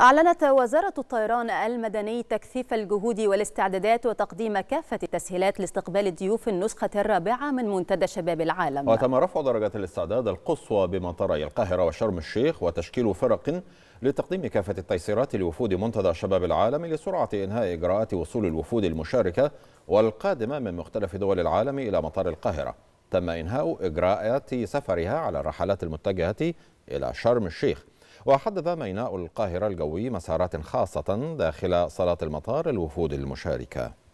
أعلنت وزارة الطيران المدني تكثيف الجهود والاستعدادات وتقديم كافة التسهيلات لاستقبال ضيوف النسخة الرابعة من منتدى شباب العالم وتم رفع درجة الاستعداد القصوى بمطاري القاهرة وشرم الشيخ وتشكيل فرق لتقديم كافة التيسيرات لوفود منتدى شباب العالم لسرعة إنهاء إجراءات وصول الوفود المشاركة والقادمة من مختلف دول العالم إلى مطار القاهرة تم إنهاء إجراءات سفرها على الرحلات المتجهة إلى شرم الشيخ وحدد ميناء القاهرة الجوي مسارات خاصة داخل صالات المطار الوفود المشاركة